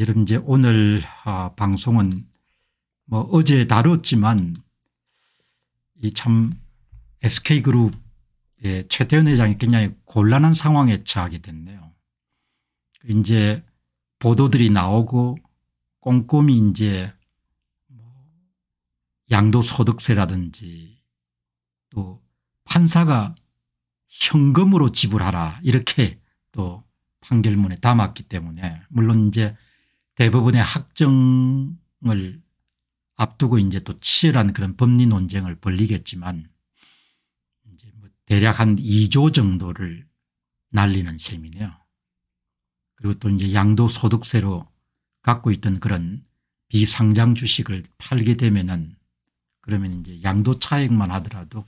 여러분 이제 오늘 아, 방송은 뭐 어제 다뤘지만 이 참 SK그룹의 최태원 회장이 굉장히 곤란한 상황에 처하게 됐네요. 그 이제 보도들이 나오고 꼼꼼히 이제 뭐 양도소득세라든지 또 판사가 현금으로 지불하라 이렇게 또 판결문에 담았기 때문에 물론 이제 대부분의 학정을 앞두고 이제 또 치열한 그런 법리 논쟁을 벌리겠지만 이제 뭐 대략 한 2조 정도를 날리는 셈이네요. 그리고 또 이제 양도소득세로 갖고 있던 그런 비상장 주식을 팔게 되면은 그러면 이제 양도 차익만 하더라도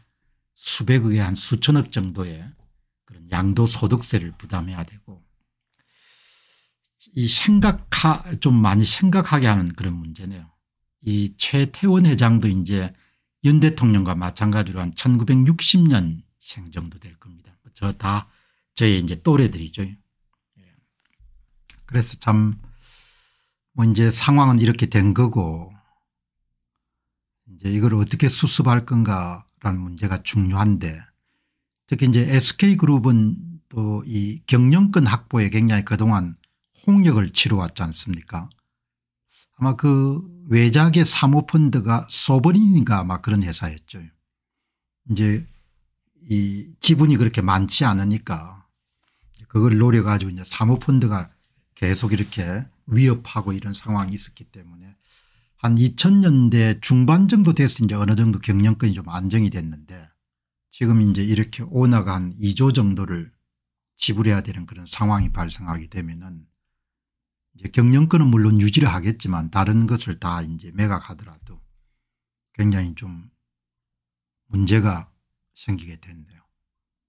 수백억에 한 수천억 정도의 그런 양도 소득세를 부담해야 되고 이 생각하 좀 많이 생각하게 하는 그런 문제네요. 이 최태원 회장도 이제 윤 대통령과 마찬가지로 한 1960년 생 정도 될 겁니다. 뭐 저다 저희 이제 또래들이죠. 예. 그래서 참뭐 이제 상황은 이렇게 된 거고 이제 이걸 어떻게 수습할 건가라는 문제가 중요한데 특히 이제 SK그룹은 또 이 경영권 확보에 굉장히 그동안 홍역을 치러왔지 않습니까 아마 그 외작의 사모펀드가 소버린인가 아마 그런 회사였죠. 이제 이 지분이 그렇게 많지 않으니까 그걸 노려가지고 이제 사모펀드가 계속 이렇게 위협하고 이런 상황이 있었기 때문에 한 2000년대 중반 정도 됐을 이제 어느 정도 경영권이 좀 안정이 됐는데 지금 이제 이렇게 오나가 한 2조 정도를 지불해야 되는 그런 상황이 발생하게 되면은 이제 경영권은 물론 유지를 하겠지만 다른 것을 다 이제 매각하더라도 굉장히 좀 문제가 생기게 된대요.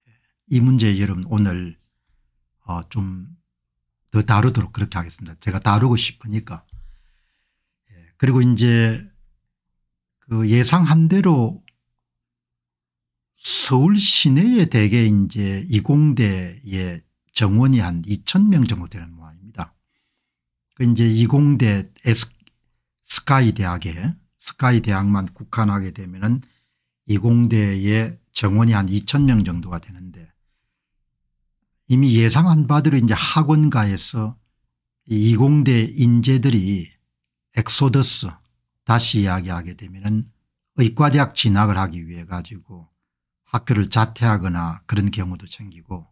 예. 이 문제 여러분 오늘 어 좀더 다루도록 그렇게 하겠습니다. 제가 다루고 싶으니까. 예. 그리고 이제 그 예상한 대로 서울 시내에 대개 이제 이공대의 정원이 한2 0명 정도 되는 모양입니다. 그 이제 이공대 에스, 스카이 대학에 스카이 대학만 국한하게 되면은 이공대의 정원이 한 2천 명 정도가 되는데 이미 예상한 바대로 이제 학원가에서 이공대 인재들이 엑소더스 다시 이야기하게 되면은 의과대학 진학을 하기 위해 가지고 학교를 자퇴하거나 그런 경우도 생기고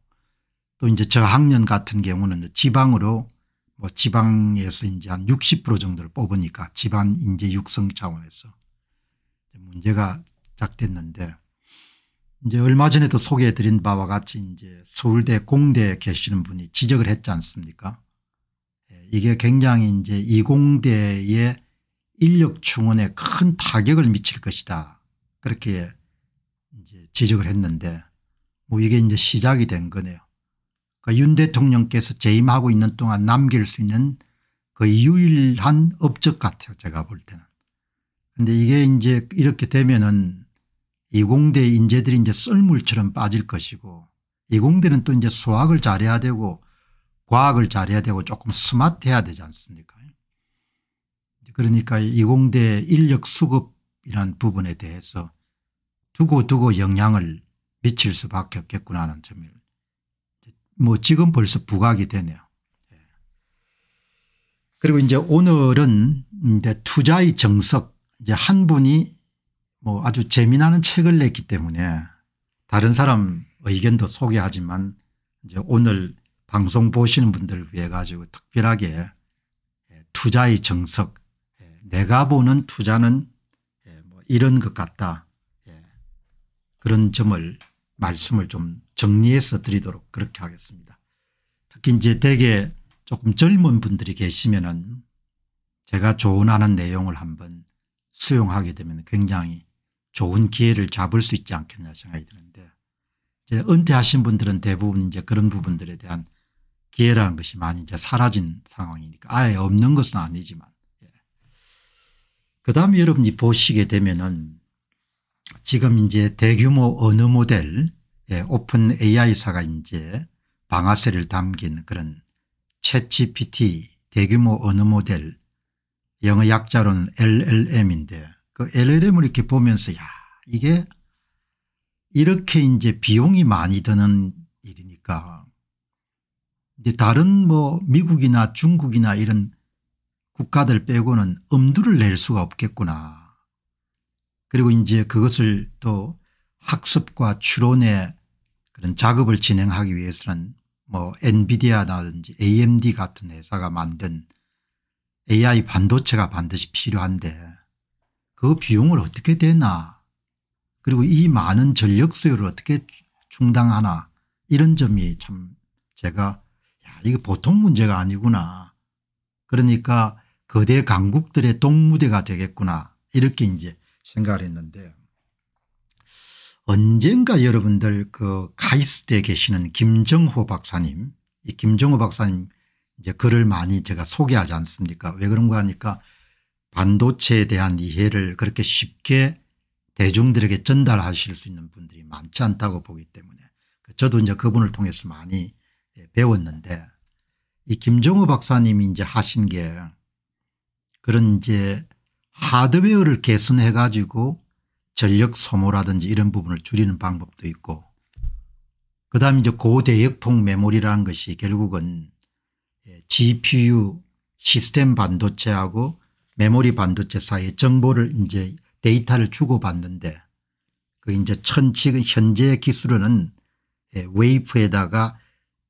또 이제 저학년 같은 경우는 지방으로 뭐 지방에서 이제 한 60% 정도를 뽑으니까 지방 인재 육성 차원에서 문제가 작됐는데 이제 얼마 전에도 소개해 드린 바와 같이 이제 서울대 공대에 계시는 분이 지적을 했지 않습니까 예, 이게 굉장히 이제 이공대의 인력 충원에 큰 타격을 미칠 것이다 그렇게 이제 지적을 했는데 뭐 이게 이제 시작이 된 거네요. 그윤 대통령께서 재임하고 있는 동안 남길 수 있는 그 유일한 업적 같아요 제가 볼 때는. 근데 이게 이제 이렇게 되면은 이공대 인재들이 이제 썰물처럼 빠질 것이고 이공대는 또 이제 수학을 잘해야 되고 과학을 잘해야 되고 조금 스마트해야 되지 않습니까 그러니까 이공대 인력 수급이란 부분에 대해서 두고두고 영향을 미칠 수밖에 없겠구나 하는 점을 뭐 지금 벌써 부각이 되네요. 예. 그리고 이제 오늘은 이제 투자의 정석 이제 한 분이 뭐 아주 재미나는 책을 냈기 때문에 다른 사람 의견도 소개하지만 이제 오늘 방송 보시는 분들을 위해 가지고 특별하게 예, 투자의 정석 예, 내가 보는 투자는 뭐 이런 것 같다 그런 점을 말씀을 좀 정리해서 드리도록 그렇게 하겠습니다. 특히 이제 대개 조금 젊은 분들이 계시면은 제가 조언하는 내용을 한번 수용하게 되면 굉장히 좋은 기회를 잡을 수 있지 않겠냐 생각이 드는데 이제 은퇴하신 분들은 대부분 이제 그런 부분들에 대한 기회라는 것이 많이 이제 사라진 상황이니까 아예 없는 것은 아니지만 예. 그 다음에 여러분이 보시게 되면은 지금 이제 대규모 언어 모델 예, 오픈 AI사가 이제 방아쇠를 담긴 그런 채 g p t 대규모 언어 모델 영어 약자로는 LLM인데 그 LLM을 이렇게 보면서 야 이게 이렇게 이제 비용이 많이 드는 일이니까 이제 다른 뭐 미국이나 중국이나 이런 국가들 빼고는 엄두를 낼 수가 없겠구나. 그리고 이제 그것을 또 학습과 추론의 그런 작업을 진행하기 위해서는 뭐 엔비디아라든지 amd 같은 회사가 만든 ai 반도체가 반드시 필요한데 그 비용을 어떻게 대나 그리고 이 많은 전력 수요를 어떻게 충당하나 이런 점이 참 제가 야 이거 보통 문제가 아니구나 그러니까 거대 강국들의 동무대가 되겠구나 이렇게 이제 생각을 했는데 언젠가 여러분들 그 카이스트에 계시는 김정호 박사님 이 김정호 박사님 이제 글을 많이 제가 소개하지 않습니까 왜 그런가 하니까 반도체에 대한 이해를 그렇게 쉽게 대중들에게 전달하실 수 있는 분들이 많지 않다고 보기 때문에 그 저도 이제 그분을 통해서 많이 예, 배웠는데 이 김정호 박사님이 이제 하신 게 그런 이제 하드웨어를 개선해 가지고 전력 소모라든지 이런 부분을 줄이는 방법도 있고 그다음 에 이제 고대역폭 메모리라는 것이 결국은 GPU 예, 시스템 반도체하고 메모리 반도체 사이에 정보를 이제 데이터를 주고받는데 그 이제 천 지금 현재 기술은는 예, 웨이프에다가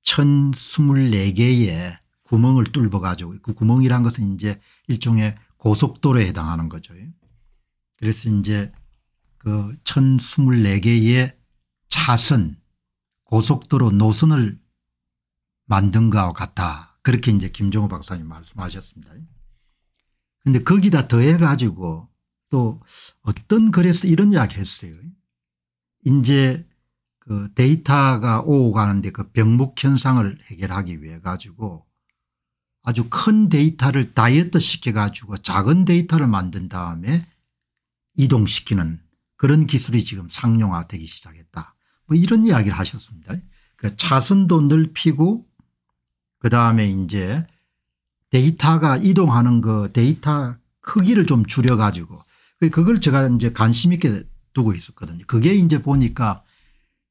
1024개의 구멍을 뚫어 가지고 그 구멍이란 것은 이제 일종의 고속도로에 해당하는 거죠. 그래서 이제 그 1024개의 차선 고속도로 노선을 만든 것과 같아 그렇게 이제 김종호 박사님 말씀하셨습니다. 그런데 거기다 더해 가지고 또 어떤 글에서 이런 이야기 했어요. 이제 그 데이터가 오고 가는데 그 병목 현상을 해결하기 위해 가지고 아주 큰 데이터를 다이어트 시켜가지고 작은 데이터를 만든 다음에 이동시키는 그런 기술이 지금 상용화되기 시작했다. 뭐 이런 이야기를 하셨습니다. 그 차선도 넓히고 그 다음에 이제 데이터가 이동하는 그 데이터 크기를 좀 줄여가지고 그 그걸 제가 이제 관심 있게 두고 있었거든요. 그게 이제 보니까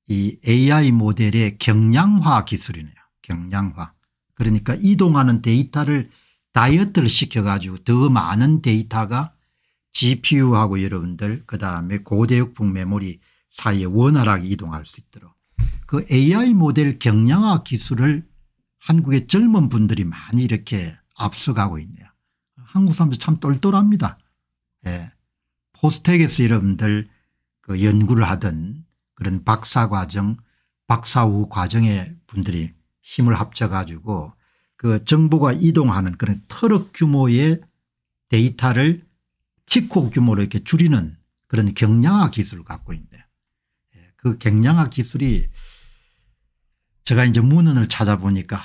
이 AI 모델의 경량화 기술이네요. 경량화. 그러니까 이동하는 데이터를 다이어트를 시켜가지고 더 많은 데이터가 GPU하고 여러분들 그다음에 고대역폭 메모리 사이에 원활하게 이동할 수 있도록 그 AI 모델 경량화 기술을 한국의 젊은 분들이 많이 이렇게 앞서가고 있네요. 한국 사람들 참 똘똘합니다. 예. 포스텍에서 여러분들 그 연구를 하던 그런 박사과정 박사 후 과정의 분들이 힘을 합쳐가지고 그 정보가 이동하는 그런 트럭 규모의 데이터를 티코 규모로 이렇게 줄이는 그런 경량화 기술을 갖고 있는데 예, 그 경량화 기술이 제가 이제 문헌을 찾아보니까